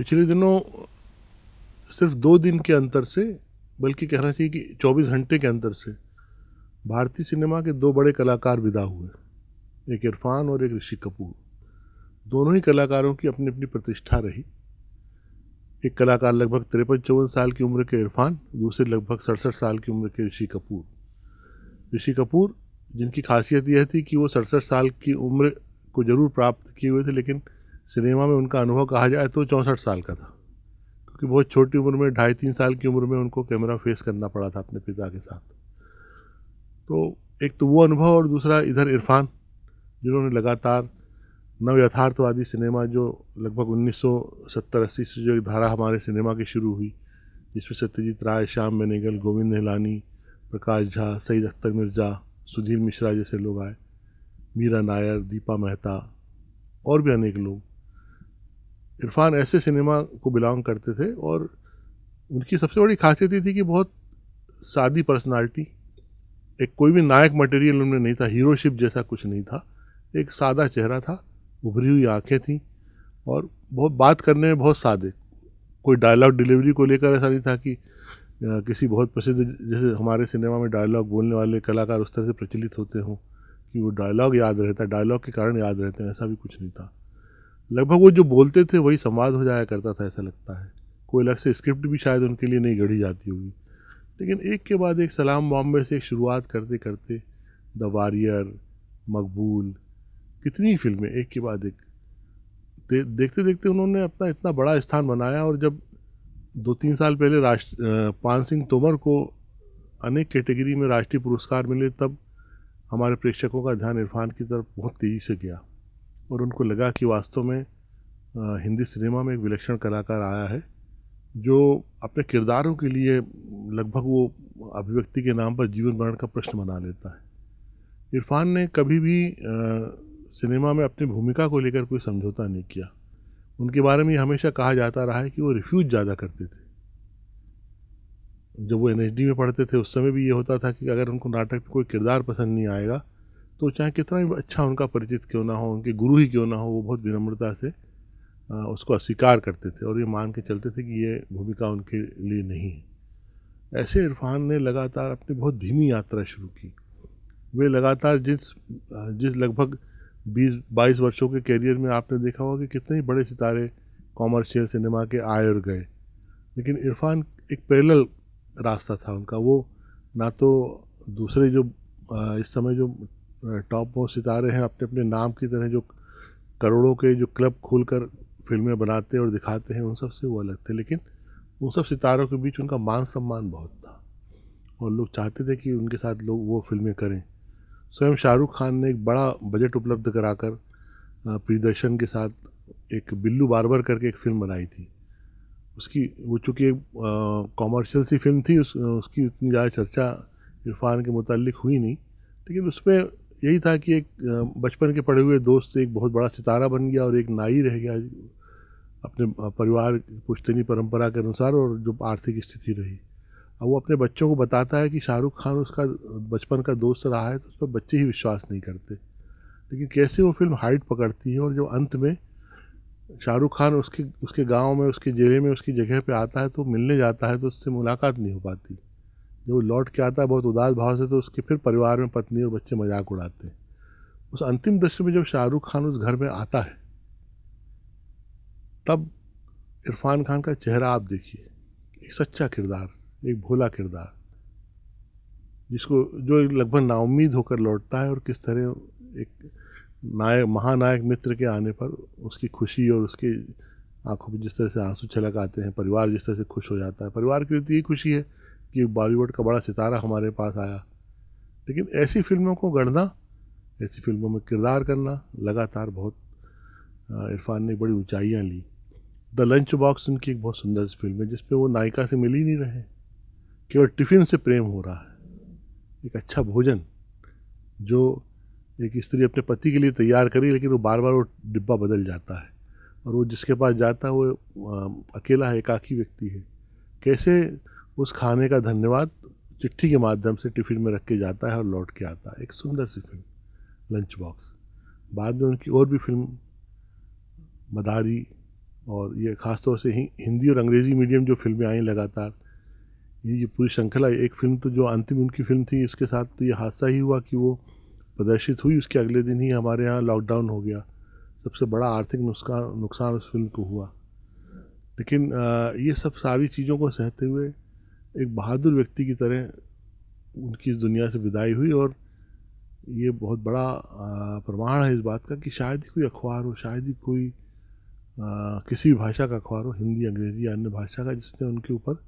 पिछले दिनों सिर्फ दो दिन के अंतर से बल्कि कहना चाहिए कि 24 घंटे के अंतर से भारतीय सिनेमा के दो बड़े कलाकार विदा हुए एक इरफान और एक ऋषि कपूर दोनों ही कलाकारों की अपनी अपनी प्रतिष्ठा रही एक कलाकार लगभग तिरपन चौवन साल की उम्र के इरफान दूसरे लगभग सड़सठ साल की उम्र के ऋषि कपूर ऋषि कपूर जिनकी खासियत यह थी कि वो सड़सठ साल की उम्र को जरूर प्राप्त किए हुए थे लेकिन सिनेमा में उनका अनुभव कहा जाए तो चौंसठ साल का था क्योंकि बहुत छोटी उम्र में ढाई तीन साल की उम्र में उनको कैमरा फेस करना पड़ा था अपने पिता के साथ तो एक तो वो अनुभव और दूसरा इधर इरफान जिन्होंने लगातार नव यथार्थवादी सिनेमा जो लगभग 1970 सौ से जो एक धारा हमारे सिनेमा की शुरू हुई जिसमें सत्यजीत राय श्याम बेनेगल गोविंद नहलानी प्रकाश झा सईद अख्तर मिर्ज़ा सुधीर मिश्रा जैसे लोग आए मीरा नायर दीपा मेहता और भी अनेक लोग इरफान ऐसे सिनेमा को बिलोंग करते थे और उनकी सबसे बड़ी खासियत ये थी कि बहुत सादी पर्सनालिटी एक कोई भी नायक मटेरियल उनमें नहीं था हीरोशिप जैसा कुछ नहीं था एक सादा चेहरा था उभरी हुई आँखें थी और बहुत बात करने में बहुत सादे कोई डायलॉग डिलीवरी को लेकर ऐसा नहीं था कि किसी बहुत प्रसिद्ध जैसे हमारे सिनेमा में डायलॉग बोलने वाले कलाकार उस तरह से प्रचलित होते हों कि वो डायलॉग याद रहता है डायलॉग के कारण याद रहते हैं ऐसा भी कुछ नहीं था लगभग वो जो बोलते थे वही संवाद हो जाया करता था ऐसा लगता है कोई अलग से स्क्रिप्ट भी शायद उनके लिए नहीं गढ़ी जाती होगी लेकिन एक के बाद एक सलाम बॉम्बे से एक शुरुआत करते करते द वारियर मकबूल कितनी फिल्में एक के बाद एक दे, देखते देखते उन्होंने अपना इतना बड़ा स्थान बनाया और जब दो तीन साल पहले राष्ट्र पान सिंह तोमर को अनेक कैटेगरी में राष्ट्रीय पुरस्कार मिले तब हमारे प्रेक्षकों का ध्यान इरफान की तरफ बहुत तेज़ी से गया और उनको लगा कि वास्तव में हिंदी सिनेमा में एक विलक्षण कलाकार आया है जो अपने किरदारों के लिए लगभग वो अभिव्यक्ति के नाम पर जीवन मरण का प्रश्न बना लेता है इरफान ने कभी भी आ, सिनेमा में अपनी भूमिका को लेकर कोई समझौता नहीं किया उनके बारे में हमेशा कहा जाता रहा है कि वो रिफ्यूज ज़्यादा करते थे जब वो एन में पढ़ते थे उस समय भी ये होता था कि अगर उनको नाटक में कोई किरदार पसंद नहीं आएगा तो चाहे कितना भी अच्छा उनका परिचित क्यों ना हो उनके गुरु ही क्यों ना हो वो बहुत विनम्रता से उसको अस्वीकार करते थे और ये मान के चलते थे कि ये भूमिका उनके लिए नहीं है ऐसे इरफान ने लगातार अपनी बहुत धीमी यात्रा शुरू की वे लगातार जिस जिस लगभग 20 बाईस वर्षों के करियर में आपने देखा होगा कि कितने ही बड़े सितारे कॉमर्शियल सिनेमा के आए और गए लेकिन इरफान एक पैरेलल रास्ता था उनका वो ना तो दूसरे जो इस समय जो टॉप मोस्ट सितारे हैं अपने अपने नाम की तरह जो करोड़ों के जो क्लब खोल कर फिल्में बनाते और दिखाते हैं उन सब से वो अलग थे लेकिन उन सब सितारों के बीच उनका मान सम्मान बहुत था और लोग चाहते थे कि उनके साथ लोग वो फिल्में करें स्वयं शाहरुख खान ने एक बड़ा बजट उपलब्ध कराकर प्रियदर्शन के साथ एक बिल्लू बारबर करके एक फिल्म बनाई थी उसकी वो चूँकि एक कॉमर्शियल सी फिल्म थी उस, उसकी उतनी ज़्यादा चर्चा इरफान के मुतल हुई नहीं लेकिन उसमें यही था कि एक बचपन के पढ़े हुए दोस्त एक बहुत बड़ा सितारा बन गया और एक नाई रह गया अपने परिवार पुश्तनी परंपरा के अनुसार और जो आर्थिक स्थिति रही अब वो अपने बच्चों को बताता है कि शाहरुख खान उसका बचपन का दोस्त रहा है तो उस पर बच्चे ही विश्वास नहीं करते लेकिन कैसे वो फिल्म हाइट पकड़ती है और जो अंत में शाहरुख खान उसके उसके गांव में उसके ज़िले में उसकी जगह पे आता है तो मिलने जाता है तो उससे मुलाकात नहीं हो पाती जब वो लौट के आता है बहुत उदास भाव से तो उसके फिर परिवार में पत्नी और बच्चे मजाक उड़ाते हैं उस अंतिम दृश्य में जब शाहरुख खान उस घर में आता है तब इरफान खान का चेहरा आप देखिए एक सच्चा किरदार एक भोला किरदार जिसको जो लगभग नाउमीद होकर लौटता है और किस तरह एक नायक महानायक मित्र के आने पर उसकी खुशी और उसकी आंखों पर जिस तरह से आंसू छलक आते हैं परिवार जिस तरह से खुश हो जाता है परिवार के लिए तो यही खुशी है कि बॉलीवुड का बड़ा सितारा हमारे पास आया लेकिन ऐसी फिल्मों को गढ़ना ऐसी फिल्मों में किरदार करना लगातार बहुत इरफान ने बड़ी ऊँचाइयाँ ली द लंच बॉक्स उनकी एक बहुत सुंदर सी फिल्म है जिसपे वो नायिका से मिल ही नहीं रहे केवल टिफ़िन से प्रेम हो रहा है एक अच्छा भोजन जो एक स्त्री अपने पति के लिए तैयार करी लेकिन वो बार बार वो डिब्बा बदल जाता है और वो जिसके पास जाता है वो अकेला है एकाकी व्यक्ति है कैसे उस खाने का धन्यवाद चिट्ठी के माध्यम से टिफ़िन में रख के जाता है और लौट के आता है एक सुंदर सी फिल्म लंच बॉक्स बाद में उनकी और भी फिल्म मदारी और ये ख़ासतौर से हिंदी और अंग्रेज़ी मीडियम जो फिल्में आई लगातार ये पूरी श्रृंखला एक फिल्म तो जो अंतिम उनकी फिल्म थी इसके साथ तो ये हादसा ही हुआ कि वो प्रदर्शित हुई उसके अगले दिन ही हमारे यहाँ लॉकडाउन हो गया सबसे बड़ा आर्थिक नुकसान नुकसान उस फिल्म को हुआ लेकिन ये सब सारी चीज़ों को सहते हुए एक बहादुर व्यक्ति की तरह उनकी इस दुनिया से विदाई हुई और ये बहुत बड़ा प्रमाण है इस बात का कि शायद ही कोई अखबार हो शायद ही कोई आ, किसी भाषा का अखबार हो हिंदी अंग्रेजी या अन्य भाषा का जिसने उनके ऊपर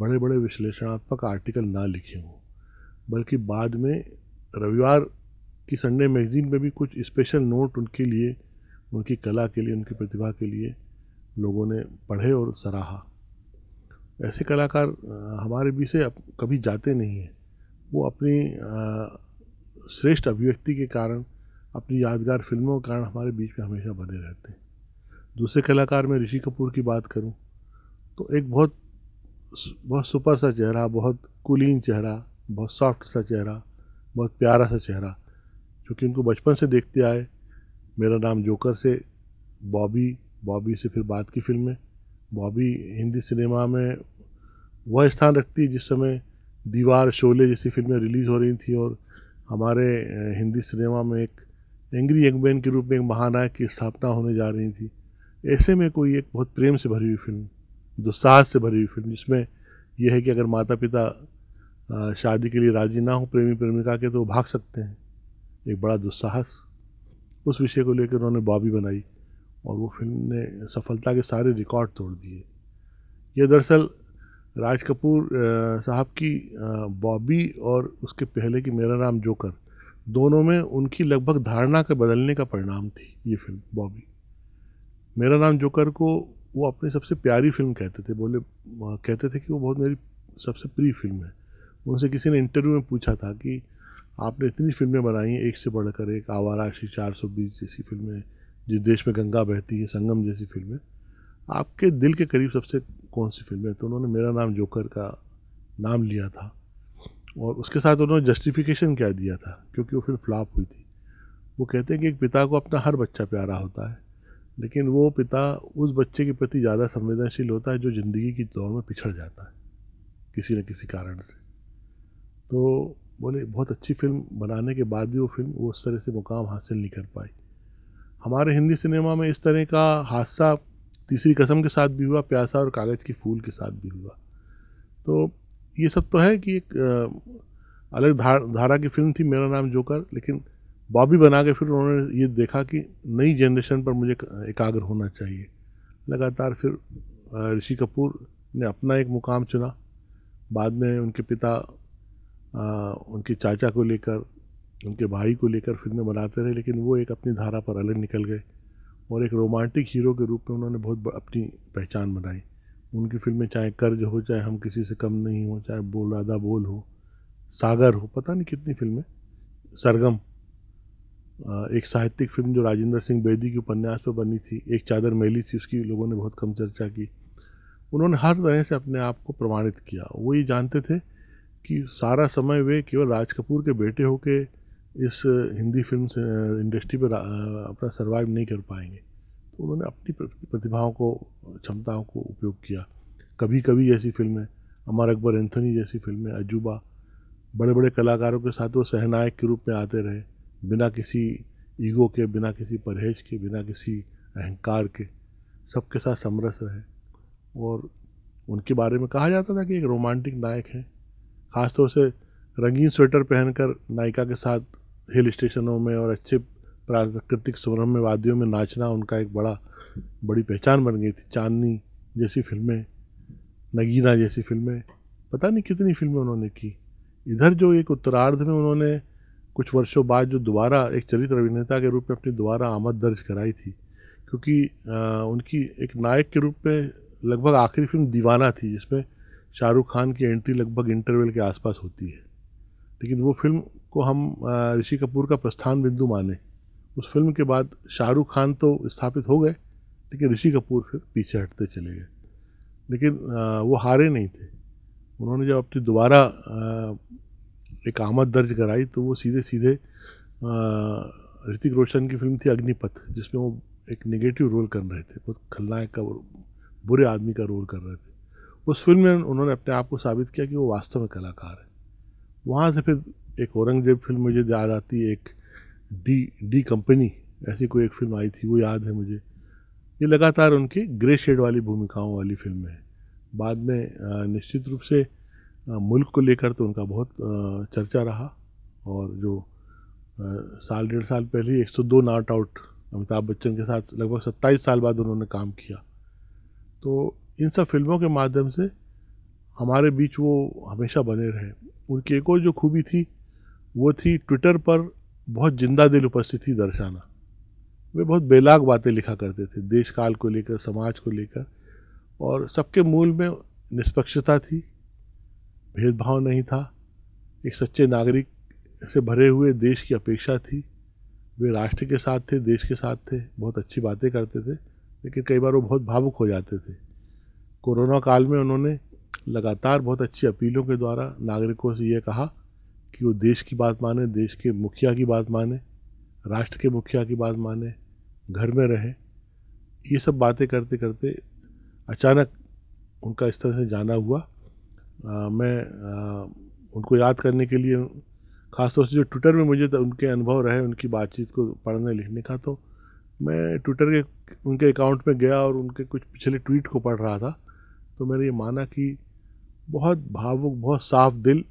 बड़े बड़े विश्लेषणात्मक आर्टिकल ना लिखे हों बल्कि बाद में रविवार की संडे मैगज़ीन में भी कुछ स्पेशल नोट उनके लिए उनकी कला के लिए उनकी प्रतिभा के लिए लोगों ने पढ़े और सराहा ऐसे कलाकार हमारे बीच से कभी जाते नहीं हैं वो अपनी श्रेष्ठ अभिव्यक्ति के कारण अपनी यादगार फिल्मों के कारण हमारे बीच में हमेशा बने रहते हैं दूसरे कलाकार में ऋषि कपूर की बात करूं तो एक बहुत बहुत सुपर सा चेहरा बहुत कुलीन चेहरा बहुत सॉफ्ट सा चेहरा बहुत प्यारा सा चेहरा क्योंकि उनको बचपन से देखते आए मेरा नाम जोकर से बॉबी बॉबी से फिर बाद की फिल्में बॉबी हिंदी सिनेमा में वह स्थान रखती है जिस समय दीवार शोले जैसी फिल्में रिलीज़ हो रही थी और हमारे हिंदी सिनेमा में एक एंग्री यंगमैन के रूप में एक महानायक की स्थापना होने जा रही थी ऐसे में कोई एक बहुत प्रेम से भरी हुई फिल्म दुस्साहस से भरी हुई फिल्म जिसमें यह है कि अगर माता पिता शादी के लिए राजी ना हो प्रेमी प्रेमिका के तो भाग सकते हैं एक बड़ा दुस्साहस उस विषय को लेकर उन्होंने बॉबी बनाई और वो फिल्म ने सफलता के सारे रिकॉर्ड तोड़ दिए यह दरअसल राज कपूर साहब की बॉबी और उसके पहले की मेरा नाम जोकर दोनों में उनकी लगभग धारणा के बदलने का परिणाम थी ये फिल्म बॉबी मेरा नाम जोकर को वो अपनी सबसे प्यारी फिल्म कहते थे बोले कहते थे कि वो बहुत मेरी सबसे प्रिय फिल्म है उनसे किसी ने इंटरव्यू में पूछा था कि आपने इतनी फिल्में बनाई हैं एक से बढ़कर एक आवारा सी चार सौ बीस जैसी फिल्में जिस देश में गंगा बहती है संगम जैसी फिल्में आपके दिल के करीब सबसे कौन सी फिल्म है तो उन्होंने मेरा नाम जोकर का नाम लिया था और उसके साथ उन्होंने जस्टिफिकेशन क्या दिया था क्योंकि वो फिल्म फ्लॉप हुई थी वो कहते हैं कि एक पिता को अपना हर बच्चा प्यारा होता है लेकिन वो पिता उस बच्चे के प्रति ज़्यादा संवेदनशील होता है जो ज़िंदगी की दौड़ में पिछड़ जाता है किसी न किसी कारण से तो बोले बहुत अच्छी फिल्म बनाने के बाद भी वो फिल्म वो उस तरह से मुकाम हासिल नहीं कर पाई हमारे हिंदी सिनेमा में इस तरह का हादसा तीसरी कसम के साथ भी हुआ प्यासा और कागज़ के फूल के साथ भी हुआ तो ये सब तो है कि एक अलग धार, धारा की फिल्म थी मेरा नाम जोकर लेकिन बॉबी बना के फिर उन्होंने ये देखा कि नई जनरेशन पर मुझे एकाग्र होना चाहिए लगातार फिर ऋषि कपूर ने अपना एक मुकाम चुना बाद में उनके पिता उनके चाचा को लेकर उनके भाई को लेकर फिल्में बनाते रहे लेकिन वो एक अपनी धारा पर अलग निकल गए और एक रोमांटिक हीरो के रूप में उन्होंने बहुत अपनी पहचान बनाई उनकी फिल्में चाहे कर्ज हो चाहे हम किसी से कम नहीं हो चाहे बोल राधा बोल हो सागर हो पता नहीं कितनी फिल्में सरगम एक साहित्यिक फिल्म जो राजेंद्र सिंह बेदी के उपन्यास पर बनी थी एक चादर मेली थी उसकी लोगों ने बहुत कम चर्चा की उन्होंने हर तरह से अपने आप को प्रमाणित किया वो ये जानते थे कि सारा समय वे केवल राज कपूर के बेटे होके इस हिंदी फिल्म इंडस्ट्री पर अपना सर्वाइव नहीं कर पाएंगे तो उन्होंने अपनी प्रतिभाओं को क्षमताओं को उपयोग किया कभी कभी जैसी फिल्में अमर अकबर एंथनी जैसी फिल्में अजूबा बड़े बड़े कलाकारों के साथ वो सहनायक के रूप में आते रहे बिना किसी ईगो के बिना किसी परहेज के बिना किसी अहंकार के सबके साथ समरस रहे और उनके बारे में कहा जाता था कि एक रोमांटिक नायक हैं ख़ासतौर से रंगीन स्वेटर पहनकर नायिका के साथ हिल स्टेशनों में और अच्छे प्राकृतिक सुवर्ण में वादियों में नाचना उनका एक बड़ा बड़ी पहचान बन गई थी चांदनी जैसी फिल्में नगीना जैसी फिल्में पता नहीं कितनी फिल्में उन्होंने की इधर जो एक उत्तरार्ध में उन्होंने कुछ वर्षों बाद जो दोबारा एक चरित्र अभिनेता के रूप में अपनी दोबारा आमद दर्ज कराई थी क्योंकि आ, उनकी एक नायक के रूप में लगभग आखिरी फिल्म दीवाना थी जिसमें शाहरुख खान की एंट्री लगभग इंटरवल के आसपास होती है लेकिन वो फिल्म को हम ऋषि कपूर का प्रस्थान बिंदु माने उस फिल्म के बाद शाहरुख खान तो स्थापित हो गए लेकिन ऋषि कपूर फिर पीछे हटते चले गए लेकिन वो हारे नहीं थे उन्होंने जब अपनी दोबारा एक आमद दर्ज कराई तो वो सीधे सीधे ऋतिक रोशन की फिल्म थी अग्निपथ जिसमें वो एक नेगेटिव रोल कर रहे थे बहुत खलनायक का बुरे आदमी का रोल कर रहे थे उस फिल्म में उन्होंने अपने आप को साबित किया कि वो वास्तव में कलाकार है वहाँ से फिर एक औरंगजेब फिल्म मुझे याद आती है एक डी डी कंपनी ऐसी कोई एक फिल्म आई थी वो याद है मुझे ये लगातार उनकी ग्रे शेड वाली भूमिकाओं वाली फिल्म है बाद में निश्चित रूप से मुल्क को लेकर तो उनका बहुत चर्चा रहा और जो साल डेढ़ साल पहले एक सौ दो नाट आउट अमिताभ बच्चन के साथ लगभग सत्ताईस साल बाद उन्होंने काम किया तो इन सब फिल्मों के माध्यम से हमारे बीच वो हमेशा बने रहे उनकी एक और जो खूबी थी वो थी ट्विटर पर बहुत जिंदा दिल उपस्थिति दर्शाना वे बहुत बेलाग बातें लिखा करते थे देश काल को लेकर समाज को लेकर और सबके मूल में निष्पक्षता थी भेदभाव नहीं था एक सच्चे नागरिक से भरे हुए देश की अपेक्षा थी वे राष्ट्र के साथ थे देश के साथ थे बहुत अच्छी बातें करते थे लेकिन कई बार वो बहुत भावुक हो जाते थे कोरोना काल में उन्होंने लगातार बहुत अच्छी अपीलों के द्वारा नागरिकों से ये कहा कि वो देश की बात माने देश के मुखिया की बात माने राष्ट्र के मुखिया की बात माने घर में रहे ये सब बातें करते करते अचानक उनका इस तरह से जाना हुआ आ, मैं आ, उनको याद करने के लिए ख़ासतौर से जो ट्विटर में मुझे तो उनके अनुभव रहे उनकी बातचीत को पढ़ने लिखने का तो मैं ट्विटर के उनके अकाउंट में गया और उनके कुछ पिछले ट्वीट को पढ़ रहा था तो मैंने ये माना कि बहुत भावुक बहुत साफ दिल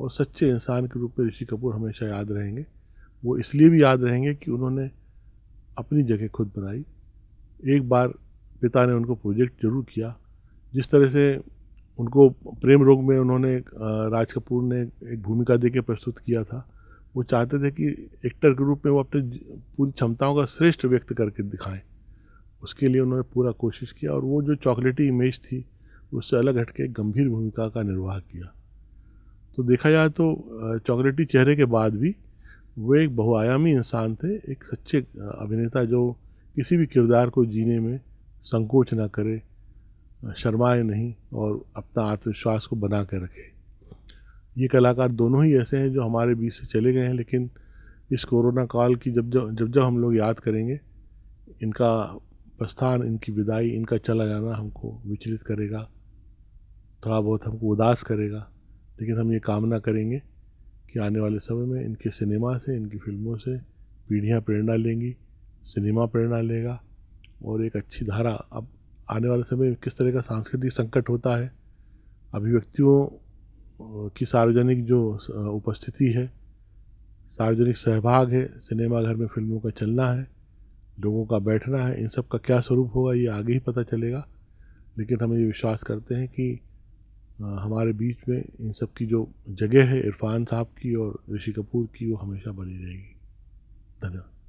और सच्चे इंसान के रूप में ऋषि कपूर हमेशा याद रहेंगे वो इसलिए भी याद रहेंगे कि उन्होंने अपनी जगह खुद बनाई एक बार पिता ने उनको प्रोजेक्ट जरूर किया जिस तरह से उनको प्रेम रोग में उन्होंने राज कपूर ने एक भूमिका दे के प्रस्तुत किया था वो चाहते थे कि एक्टर के रूप में वो अपने पूरी क्षमताओं का श्रेष्ठ व्यक्त करके दिखाएं उसके लिए उन्होंने पूरा कोशिश किया और वो जो चॉकलेटी इमेज थी उससे अलग हटके गंभीर भूमिका का निर्वाह किया तो देखा जाए तो चॉकलेटी चेहरे के बाद भी वो एक बहुआयामी इंसान थे एक सच्चे अभिनेता जो किसी भी किरदार को जीने में संकोच ना करे शर्माए नहीं और अपना आत्मविश्वास को बना कर रखे ये कलाकार दोनों ही ऐसे हैं जो हमारे बीच से चले गए हैं लेकिन इस कोरोना काल की जब जब जब जब हम लोग याद करेंगे इनका प्रस्थान इनकी विदाई इनका चला जाना हमको विचलित करेगा थोड़ा बहुत हमको उदास करेगा लेकिन हम ये कामना करेंगे कि आने वाले समय में इनके सिनेमा से इनकी फिल्मों से पीढ़ियाँ प्रेरणा लेंगी सिनेमा प्रेरणा लेगा और एक अच्छी धारा अब आने वाले समय में किस तरह का सांस्कृतिक संकट होता है अभिव्यक्तियों की सार्वजनिक जो उपस्थिति है सार्वजनिक सहभाग है सिनेमाघर में फिल्मों का चलना है लोगों का बैठना है इन सब का क्या स्वरूप होगा ये आगे ही पता चलेगा लेकिन हम ये विश्वास करते हैं कि हमारे बीच में इन सब की जो जगह है इरफान साहब की और ऋषि कपूर की वो हमेशा बनी रहेगी धन्यवाद